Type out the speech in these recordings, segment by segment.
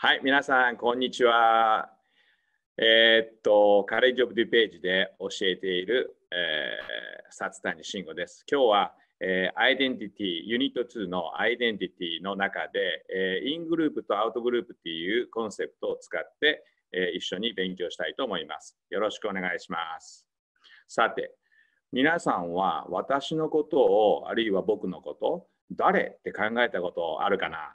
はい、皆さん、こんにちは。えー、っと、カレッジ・オブ・デュ・ページで教えている、えー、札谷慎吾です。今日は、えー、アイデンティティ、ユニット2のアイデンティティの中で、えー、イングループとアウトグループっていうコンセプトを使って、え一緒に勉強したいと思います。よろしくお願いします。さて、皆さんは私のことを、あるいは僕のこと、誰って考えたことあるかな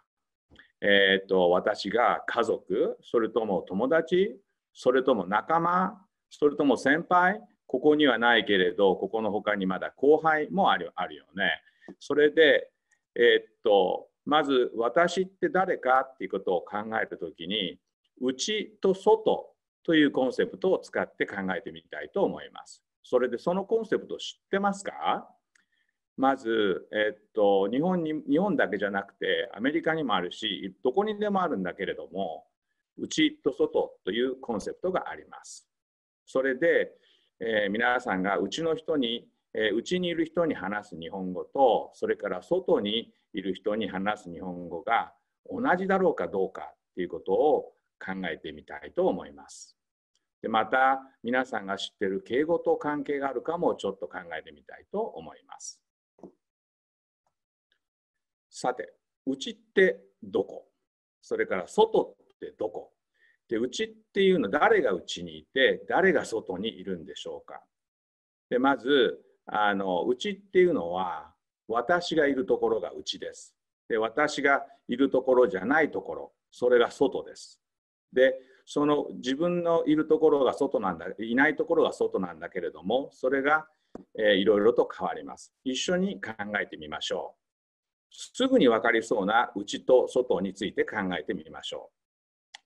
えーと、私が家族、それとも友達、それとも仲間、それとも先輩、ここにはないけれど、ここの他にまだ後輩もあるあるよね。それで、えー、っと、まず私って誰かっていうことを考えたときに、内と外というコンセプトを使って考えてみたいと思います。それでそのコンセプト知ってますかまず、えっと、日本に日本だけじゃなくてアメリカにもあるしどこにでもあるんだけれども内と外というコンセプトがあります。それで、えー、皆さんがうちの人にうち、えー、にいる人に話す日本語とそれから外にいる人に話す日本語が同じだろうかどうかっていうことを考えてみたいと思います。でまた皆さんが知ってる敬語と関係があるかもちょっと考えてみたいと思います。さて、ちってどこそれから外ってどこで、うちっていうのは誰がうちにいて、誰が外にいるんでしょうか。で、まず、あの、ちっていうのは、私がいるところがうちです。で、私がいるところじゃないところ、それが外です。で、その自分のいるところが外なんだ、いないところが外なんだけれども、それが、えー、いろいろと変わります。一緒に考えてみましょう。すぐに分かりそうな内と外について考えてみましょ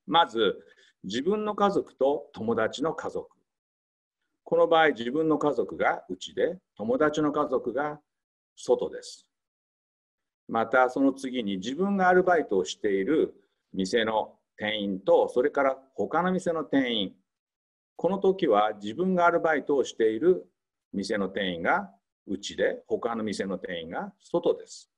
う。まず、自分の家族と友達の家族。この場合、自分の家族が内で、友達の家族が外です。また、その次に自分がアルバイトをしている店の店員と、それから他の店の店員。この時は自分がアルバイトをしている店の店員が内で、他の店の店員が外です。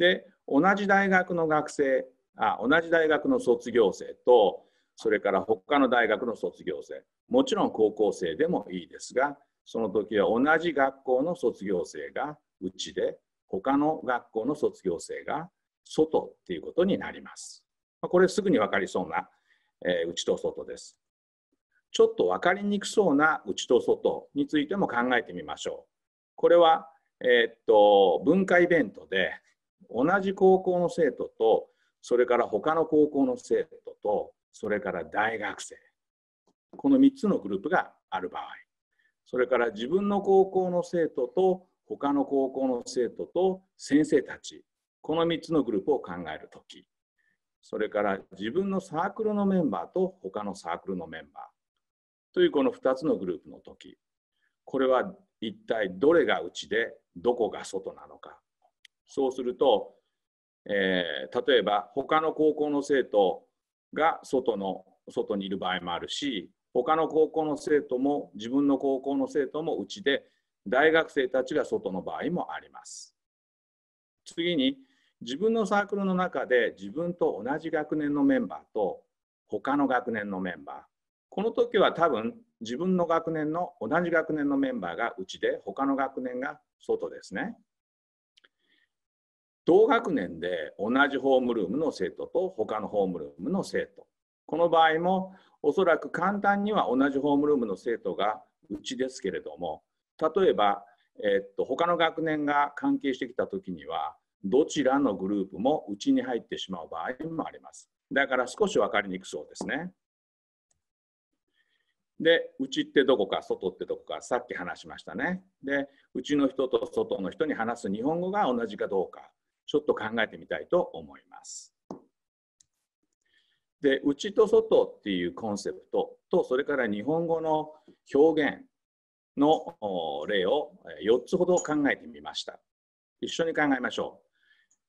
で同じ大学の学生あ同じ大学の卒業生とそれから他の大学の卒業生もちろん高校生でもいいですがその時は同じ学校の卒業生がうちで他の学校の卒業生が外っていうことになります。これすぐに分かりそうな、えー、内と外です。ちょっと分かりにくそうな内と外についても考えてみましょう。これは、えー、っと文化イベントで同じ高校の生徒とそれから他の高校の生徒とそれから大学生この3つのグループがある場合それから自分の高校の生徒と他の高校の生徒と先生たちこの3つのグループを考えるときそれから自分のサークルのメンバーと他のサークルのメンバーというこの2つのグループの時これは一体どれがうちでどこが外なのかそうすると、えー、例えば他の高校の生徒が外の外にいる場合もあるし他の高校の生徒も自分の高校の生徒もうちで大学生たちが外の場合もあります。次に自分のサークルの中で自分と同じ学年のメンバーと他の学年のメンバーこの時は多分自分の学年の同じ学年のメンバーがうちで他の学年が外ですね。同学年で同じホームルームの生徒と他のホームルームの生徒この場合もおそらく簡単には同じホームルームの生徒がうちですけれども例えば、えっと他の学年が関係してきた時にはどちらのグループもうちに入ってしまう場合もあります。だから少し分かりにくそうですね。で、うちってどこか、外ってどこか、さっき話しましたね。で、うちの人と外の人に話す日本語が同じかどうか。ちょっと考えてみたいと思います。で内と外っていうコンセプトとそれから日本語の表現の例を4つほど考えてみました一緒に考えましょう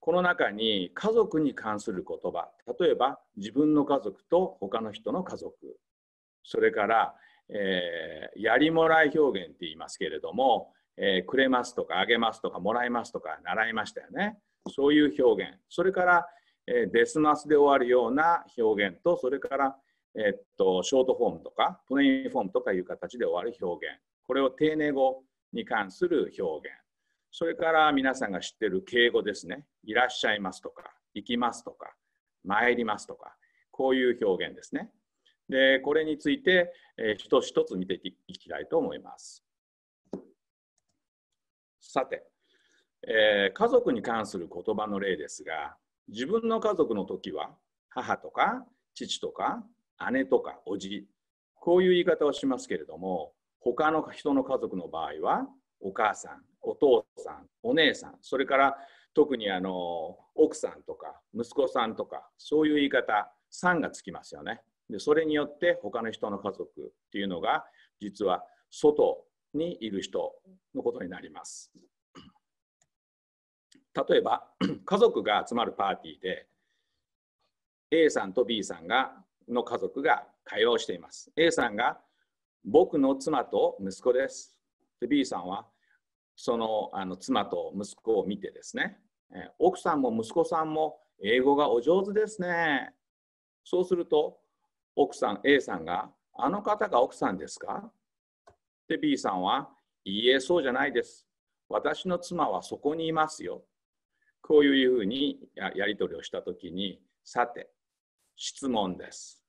この中に家族に関する言葉例えば自分の家族と他の人の家族それから、えー、やりもらい表現って言いますけれども、えー、くれますとかあげますとかもらいますとか習いましたよねそういう表現それから、えー、デスマスで終わるような表現とそれから、えー、っとショートフォームとかプレインフォームとかいう形で終わる表現これを丁寧語に関する表現それから皆さんが知ってる敬語ですねいらっしゃいますとか行きますとか参りますとかこういう表現ですねでこれについて、えー、一つ一つ見ていきたいと思いますさてえー、家族に関する言葉の例ですが自分の家族の時は母とか父とか姉とかおじこういう言い方をしますけれども他の人の家族の場合はお母さんお父さんお姉さんそれから特にあの奥さんとか息子さんとかそういう言い方「さん」がつきますよね。でそれによって他の人の家族っていうのが実は外にいる人のことになります。例えば 家族が集まるパーティーで A さんと B さんがの家族が会話をしています。A さんが僕の妻と息子です。で B さんはそのあの妻と息子を見てですね、え奥さんも息子さんも英語がお上手ですね。そうすると奥さん A さんが「あの方が奥さんですか?」で B さんは「いいえそうじゃないです。私の妻はそこにいますよ。こういうふうにやり取りをしたときに、さて、質問です。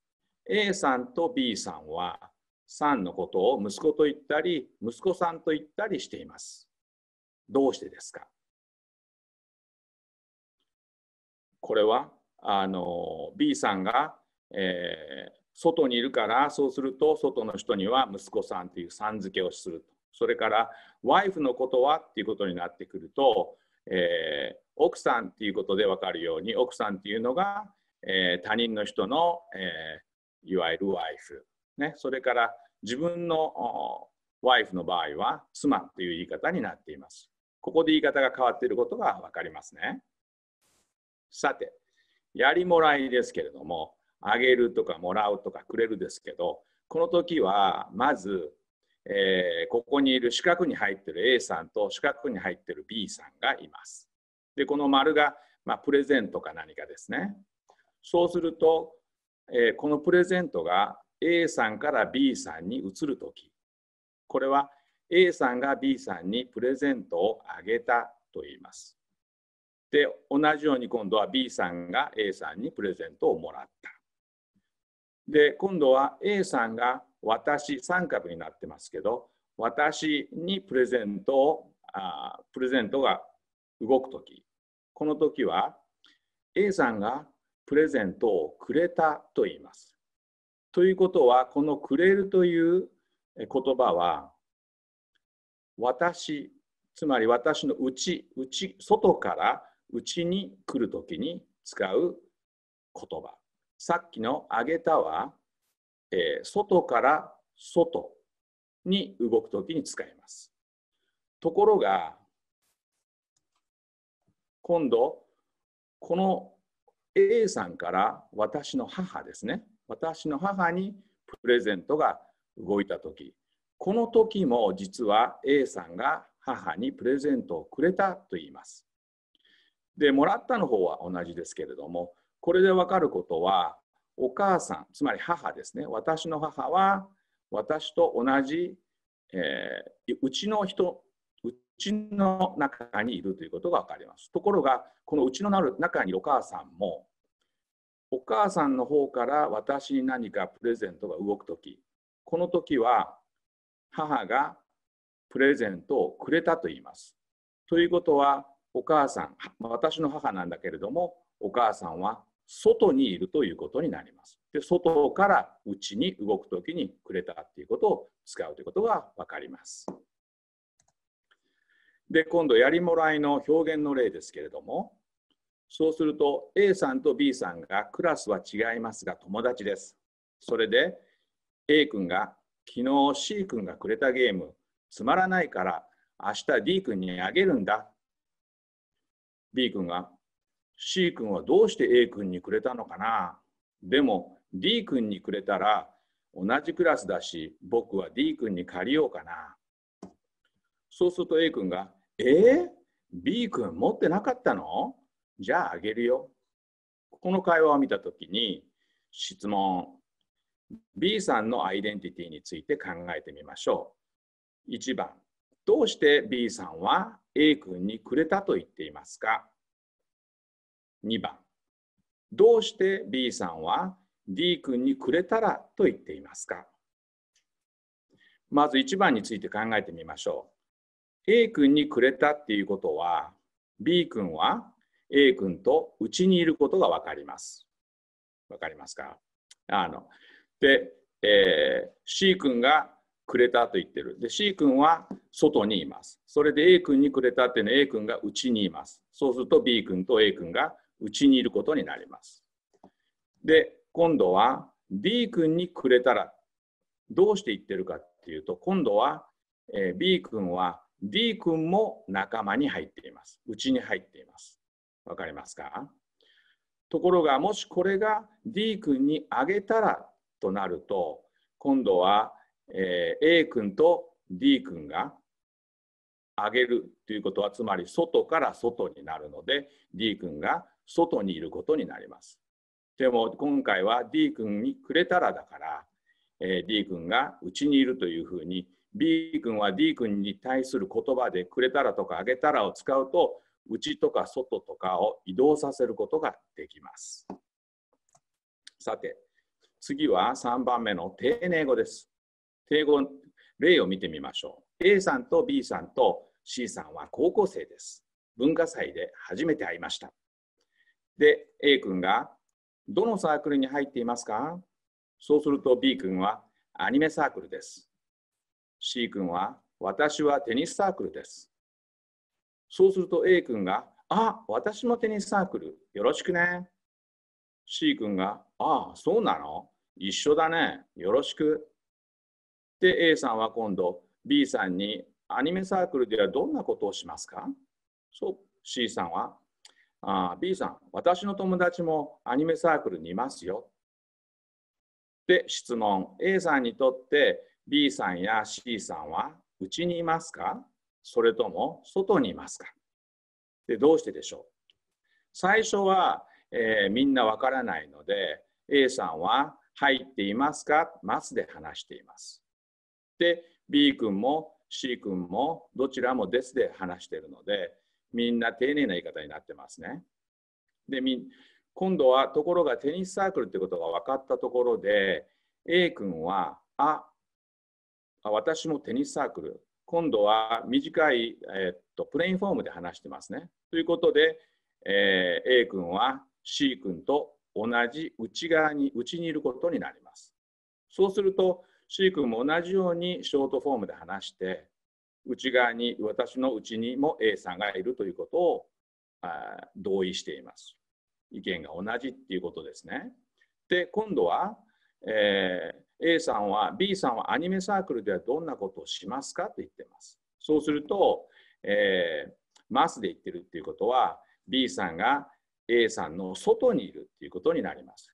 A さんと B さんは、さんのことを息子と言ったり、息子さんと言ったりしています。どうしてですかこれはあの B さんが、えー、外にいるからそうすると外の人には息子さんというさん付けをするとそれからワイフのことはっていうことになってくるとえー、奥さんっていうことで分かるように奥さんっていうのが、えー、他人の人の、えー、いわゆるワイフ、ね、それから自分のワイフの場合は妻という言い方になっています。ここで言い方が変わっていることが分かりますね。さて、やりもらいですけれども、あげるとかもらうとかくれるですけど、この時はまずえー、ここにいる四角に入ってる A さんと四角に入ってる B さんがいます。でこの丸が、まあ、プレゼントか何かですね。そうすると、えー、このプレゼントが A さんから B さんに移るときこれは A さんが B さんにプレゼントをあげたと言います。で同じように今度は B さんが A さんにプレゼントをもらった。で今度は A さんが私三角になってますけど私にプレゼントをあプレゼントが動く時この時は A さんがプレゼントをくれたと言います。ということはこの「くれる」という言葉は私つまり私の内内うち外からうちに来る時に使う言葉さっきの「あげた」はえ外から外に動くときに使います。ところが、今度、この A さんから私の母ですね。私の母にプレゼントが動いたとき、この時も実は A さんが母にプレゼントをくれたと言います。で、もらったの方は同じですけれども、これでわかることは、お母さん、つまり母ですね。私の母は私と同じ、えー、うちの人、うちの中にいるということが分かります。ところが、このうちの中にお母さんも、お母さんの方から私に何かプレゼントが動く時、この時は母がプレゼントをくれたと言います。ということは、お母さん、私の母なんだけれども、お母さんは外にいるということになります。で外から内に動く時にクレタっていうことを使うということが分かります。で今度やりもらいの表現の例ですけれどもそうすると A さんと B さんがクラスは違いますが友達です。それで A 君が昨日 C 君がくれたゲームつまらないから明日 D 君にあげるんだ B 君が C 君はどうして A 君にくれたのかなでも D 君にくれたら同じクラスだし僕は D 君に借りようかなそうすると A 君が「えー、B 君持ってなかったのじゃああげるよ」この会話を見た時に質問 B さんのアイデンティティについて考えてみましょう1番どうして B さんは A 君にくれたと言っていますか2番どうして B さんは D 君にくれたらと言っていますかまず1番について考えてみましょう A 君にくれたっていうことは B 君は A 君とうちにいることが分かります。分かりますかあので、えー、C 君がくれたと言ってる。で C 君は外にいます。それで A 君にくれたっていうのは A 君がうちにいます。そうすると B 君と A 君がうちにいることになります。で、今度は D 君にくれたらどうして言ってるかっていうと、今度は B 君は D 君も仲間に入っています。うちに入っています。わかりますかところが、もしこれが D 君にあげたらとなると、今度は、え A 君と D 君があげるということは、つまり外から外になるので、D 君が外にいることになります。でも今回は D 君にくれたらだから、えー、D 君がうちにいるというふうに B 君は D 君に対する言葉でくれたらとかあげたらを使うとうちとか外とかを移動させることができます。さて次は3番目の丁寧語です。丁語例を見てみましょう。A さんと B さんと C さんは高校生です。文化祭で初めて会いました。で、A 君が、どのサークルに入っていますかそうすると B 君は、アニメサークルです。C 君は、私はテニスサークルです。そうすると A 君が、あ、私もテニスサークル、よろしくね。C 君が、ああ、そうなの一緒だね、よろしく。で、A さんは今度、B さんに、アニメサークルではどんなことをしますかそう、C さんは、あ B さん、私の友達もアニメサークルにいますよ。で、質問。A さんにとって B さんや C さんはうちにいますかそれとも外にいますかで、どうしてでしょう最初は、えー、みんなわからないので A さんは入っていますかますで話しています。で、B 君も C 君もどちらもですで話しているのでみんな丁寧な言い方になってますね。で今度はところがテニスサークルってことが分かったところで A 君は「あ私もテニスサークル」今度は短い、えー、っとプレインフォームで話してますね。ということで、えー、A 君は C 君と同じ内側に内にいることになります。そうすると C 君も同じようにショートフォームで話して内側に私のうちにも A さんがいるということをあ同意しています。意見が同じっていうことですね。で今度は、えー、A さんは B さんはアニメサークルではどんなことをしますかと言ってます。そうすると、えー、マスで言ってるっていうことは B さんが A さんの外にいるっていうことになります。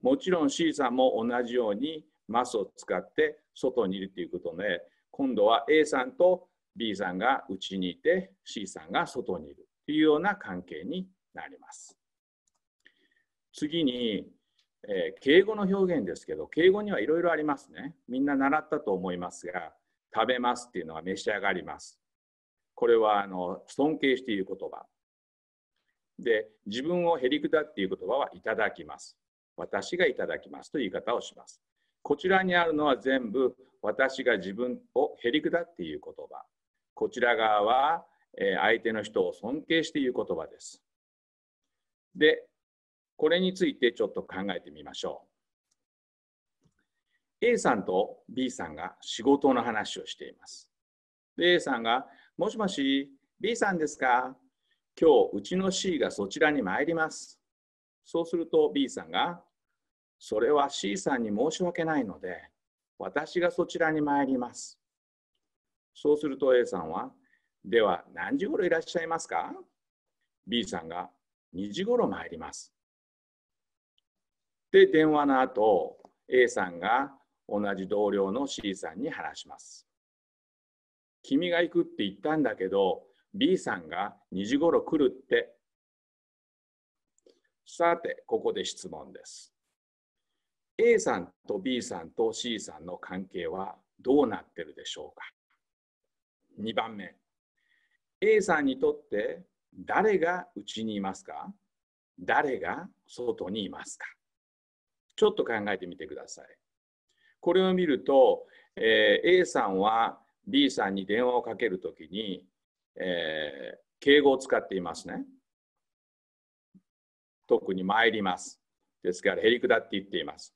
もちろん C さんも同じようにマスを使って外にいるっていうことで今度は A さんと B さんが家にいて C さんが外にいるというような関係になります。次に、えー、敬語の表現ですけど敬語にはいろいろありますね。みんな習ったと思いますが食べますっていうのは召し上がります。これはあの尊敬している言葉。で自分をへりくだっていう言葉はいただきます。私がいただきますという言い方をします。こちらにあるのは全部私が自分をへりくだっていう言葉こちら側は、え相手の人を尊敬して言う言葉ですでこれについてちょっと考えてみましょう A さんと B さんが仕事の話をしていますで A さんが「もしもし B さんですか今日うちの C がそちらに参ります」そうすると B さんが「それは C さんに申し訳ないので私がそちらに参ります。そうすると A さんは、では何時頃いらっしゃいますか ?B さんが2時頃参ります。で、電話の後、A さんが同じ同僚の C さんに話します。君が行くって言ったんだけど、B さんが2時頃来るって。さて、ここで質問です。A さんと B さんと C さんの関係はどうなってるでしょうか2番目 A さんにとって誰がうちにいますか誰が外にいますかちょっと考えてみてくださいこれを見ると、えー、A さんは B さんに電話をかけるときに、えー、敬語を使っていますね特に参りますですからへりくだって言っています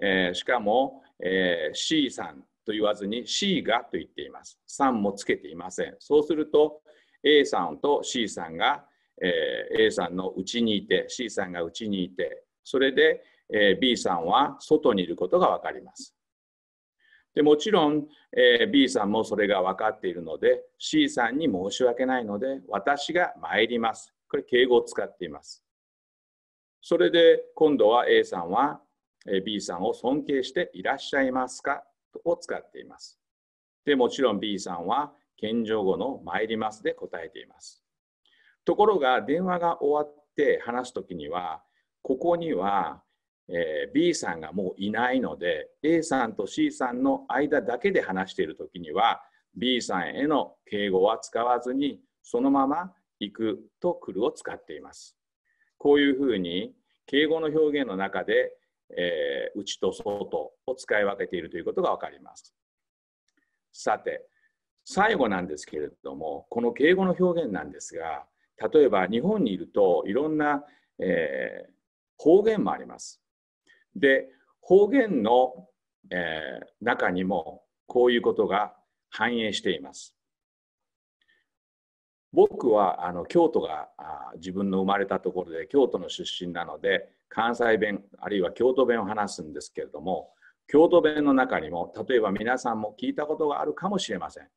えー、しかも、えー、C さんと言わずに C がと言っています。3もつけていません。そうすると A さんと C さんが、えー、A さんのうちにいて C さんがうちにいてそれで、えー、B さんは外にいることが分かります。でもちろん、えー、B さんもそれが分かっているので C さんに申し訳ないので私が参ります。これ敬語を使っています。それで今度は A さんは B さんを尊敬していらっしゃいますかを使っています。で、もちろん B さんは謙譲語の参りますで答えています。ところが電話が終わって話す時には、ここには、え B さんがもういないので A さんと C さんの間だけで話している時には B さんへの敬語は使わずにそのまま行くと来るを使っています。こういうふうに敬語の表現の中でえー、内と外を使い分けているということがわかります。さて最後なんですけれどもこの敬語の表現なんですが例えば日本にいるといろんな、えー、方言もあります。で方言の、えー、中にもこういうことが反映しています。僕はあの京都があ自分の生まれたところで京都の出身なので関西弁あるいは京都弁を話すんですけれども京都弁の中にも例えば皆さんも聞いたことがあるかもしれません。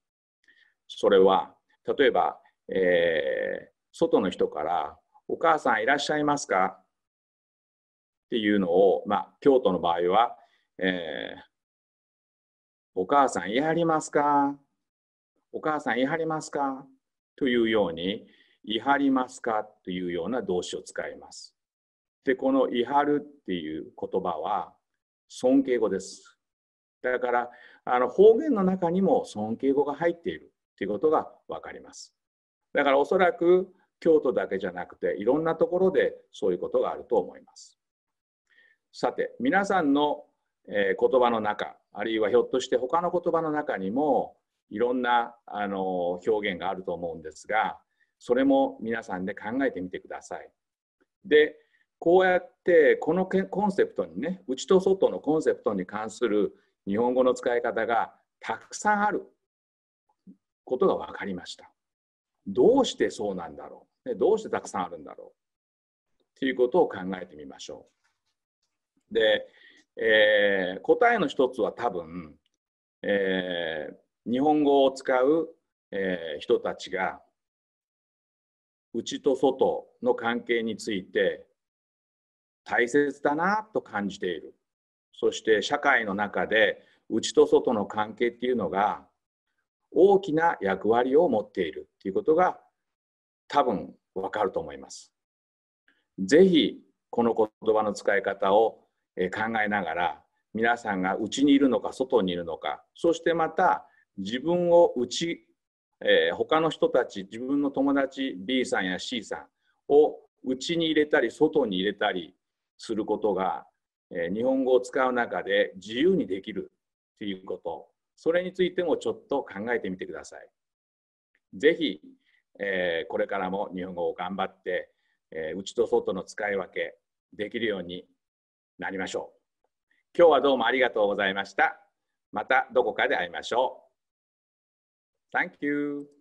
それは例えば、えー、外の人から「お母さんいらっしゃいますか?」っていうのを、まあ、京都の場合は、えー、お母さんいはりますかお母さんいはりますかというように、いはりますかというような動詞を使います。で、この「いはる」っていう言葉は尊敬語です。だからあの方言の中にも尊敬語が入っているということがわかります。だからおそらく京都だけじゃなくていろんなところでそういうことがあると思います。さて皆さんの、えー、言葉の中あるいはひょっとして他の言葉の中にもいろんなあの表現があると思うんですがそれも皆さんで考えてみてください。でこうやってこのコンセプトにね内と外のコンセプトに関する日本語の使い方がたくさんあることが分かりました。どうしてそうなんだろうどうしてたくさんあるんだろうっていうことを考えてみましょう。で、えー、答えの一つは多分、えー、日本語を使う、えー、人たちが内と外の関係について大切だなと感じているそして社会の中で内と外の関係っていうのが大きな役割を持っているっていうことが多分わかると思います。ぜひこの言葉の使い方を考えながら皆さんが内にいるのか外にいるのかそしてまた自分を内、えー、他の人たち自分の友達 B さんや C さんを内に入れたり外に入れたりすることが、え日本語を使う中で自由にできるということそれについてもちょっと考えてみてください。ぜひ、えこれからも日本語を頑張って、え内と外の使い分けできるようになりましょう。今日はどうもありがとうございました。またどこかで会いましょう。Thank you.